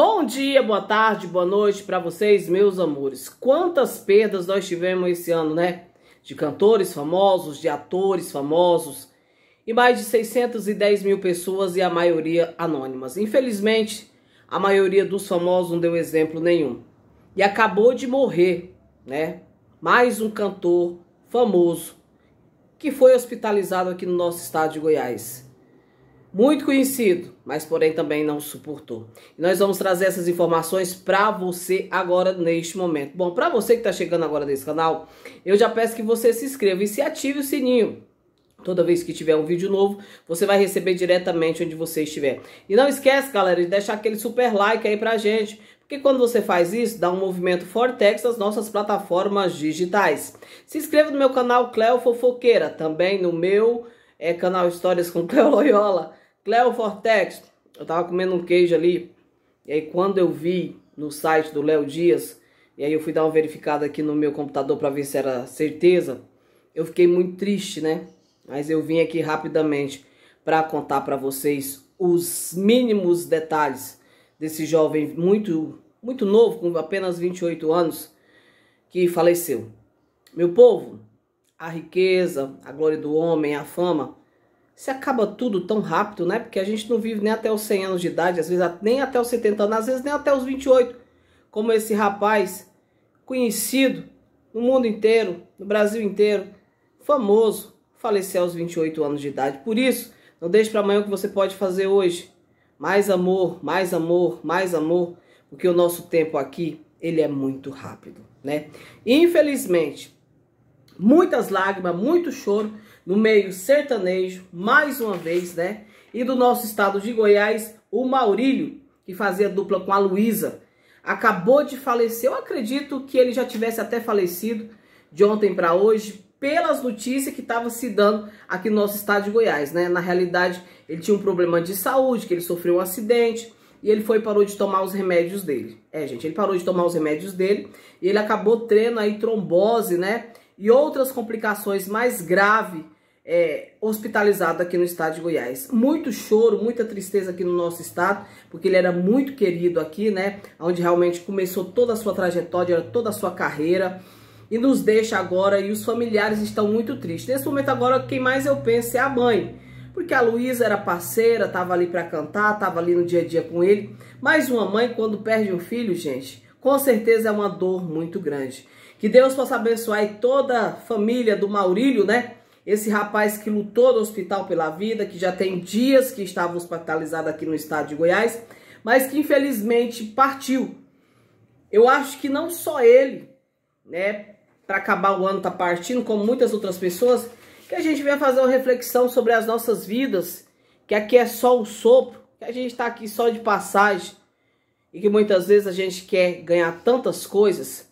Bom dia, boa tarde, boa noite para vocês, meus amores. Quantas perdas nós tivemos esse ano, né? De cantores famosos, de atores famosos e mais de 610 mil pessoas e a maioria anônimas. Infelizmente, a maioria dos famosos não deu exemplo nenhum. E acabou de morrer, né? Mais um cantor famoso que foi hospitalizado aqui no nosso estado de Goiás muito conhecido, mas porém também não suportou. E nós vamos trazer essas informações para você agora neste momento. Bom, para você que está chegando agora nesse canal, eu já peço que você se inscreva e se ative o sininho. Toda vez que tiver um vídeo novo, você vai receber diretamente onde você estiver. E não esquece, galera, de deixar aquele super like aí pra gente, porque quando você faz isso, dá um movimento Fortex nas nossas plataformas digitais. Se inscreva no meu canal Cleo Fofoqueira, também no meu é, canal Histórias com Cleo Loyola. Cleo Fortex, eu tava comendo um queijo ali, e aí quando eu vi no site do Léo Dias, e aí eu fui dar uma verificada aqui no meu computador para ver se era certeza, eu fiquei muito triste, né? Mas eu vim aqui rapidamente para contar para vocês os mínimos detalhes desse jovem muito muito novo, com apenas 28 anos, que faleceu. Meu povo, a riqueza, a glória do homem, a fama, se acaba tudo tão rápido, né? Porque a gente não vive nem até os 100 anos de idade, às vezes nem até os 70 anos, às vezes nem até os 28, como esse rapaz conhecido no mundo inteiro, no Brasil inteiro, famoso, faleceu aos 28 anos de idade. Por isso, não deixe para amanhã o que você pode fazer hoje. Mais amor, mais amor, mais amor, porque o nosso tempo aqui, ele é muito rápido, né? Infelizmente, muitas lágrimas, muito choro no meio sertanejo, mais uma vez, né? E do nosso estado de Goiás, o Maurílio, que fazia dupla com a Luísa, acabou de falecer. Eu acredito que ele já tivesse até falecido de ontem para hoje, pelas notícias que estavam se dando aqui no nosso estado de Goiás, né? Na realidade, ele tinha um problema de saúde, que ele sofreu um acidente e ele foi parou de tomar os remédios dele. É, gente, ele parou de tomar os remédios dele e ele acabou tendo aí trombose, né? e outras complicações mais graves é, hospitalizado aqui no estado de Goiás. Muito choro, muita tristeza aqui no nosso estado, porque ele era muito querido aqui, né? Onde realmente começou toda a sua trajetória, toda a sua carreira. E nos deixa agora, e os familiares estão muito tristes. Nesse momento agora, quem mais eu penso é a mãe. Porque a Luísa era parceira, tava ali para cantar, tava ali no dia a dia com ele. Mas uma mãe, quando perde um filho, gente, com certeza é uma dor muito grande. Que Deus possa abençoar aí toda a família do Maurílio, né? Esse rapaz que lutou no hospital pela vida, que já tem dias que estava hospitalizado aqui no estado de Goiás, mas que infelizmente partiu. Eu acho que não só ele, né, para acabar o ano tá partindo, como muitas outras pessoas, que a gente vem fazer uma reflexão sobre as nossas vidas, que aqui é só o sopro, que a gente está aqui só de passagem e que muitas vezes a gente quer ganhar tantas coisas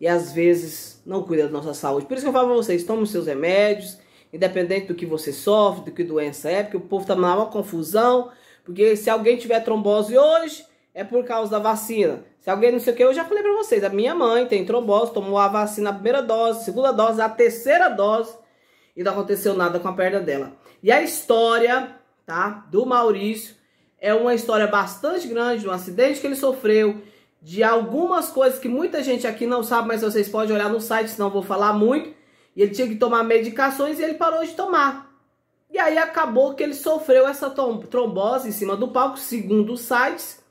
e às vezes não cuida da nossa saúde. Por isso que eu falo pra vocês, tomem seus remédios, independente do que você sofre, do que doença é, porque o povo tá na maior confusão, porque se alguém tiver trombose hoje, é por causa da vacina. Se alguém não sei o que, eu já falei pra vocês, a minha mãe tem trombose, tomou a vacina, a primeira dose, a segunda dose, a terceira dose, e não aconteceu nada com a perna dela. E a história, tá, do Maurício, é uma história bastante grande, um acidente que ele sofreu, de algumas coisas que muita gente aqui não sabe, mas vocês podem olhar no site, senão vou falar muito. E ele tinha que tomar medicações e ele parou de tomar. E aí acabou que ele sofreu essa trombose em cima do palco, segundo os sites,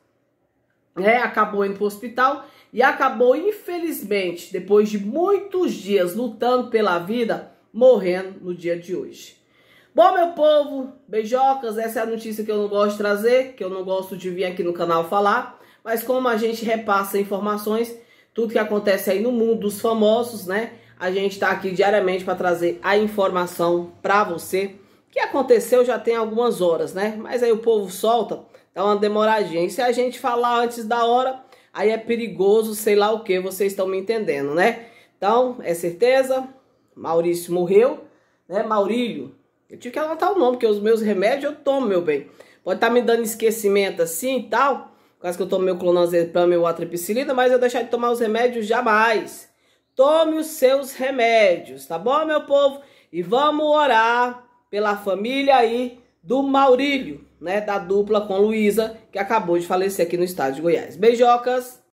É, Acabou indo para o hospital e acabou, infelizmente, depois de muitos dias lutando pela vida, morrendo no dia de hoje. Bom, meu povo, beijocas, essa é a notícia que eu não gosto de trazer, que eu não gosto de vir aqui no canal falar. Mas como a gente repassa informações, tudo que acontece aí no mundo dos famosos, né? A gente está aqui diariamente para trazer a informação para você. que aconteceu já tem algumas horas, né? Mas aí o povo solta, dá uma demoradinha. E se a gente falar antes da hora, aí é perigoso, sei lá o que, vocês estão me entendendo, né? Então, é certeza, Maurício morreu, né? Maurílio, eu tive que anotar o nome, porque os meus remédios eu tomo, meu bem. Pode estar tá me dando esquecimento assim e tal, Quase que eu tomo meu clonazepam e o atripicilina, mas eu deixar de tomar os remédios jamais. Tome os seus remédios, tá bom, meu povo? E vamos orar pela família aí do Maurílio, né? Da dupla com Luísa, que acabou de falecer aqui no estado de Goiás. Beijocas!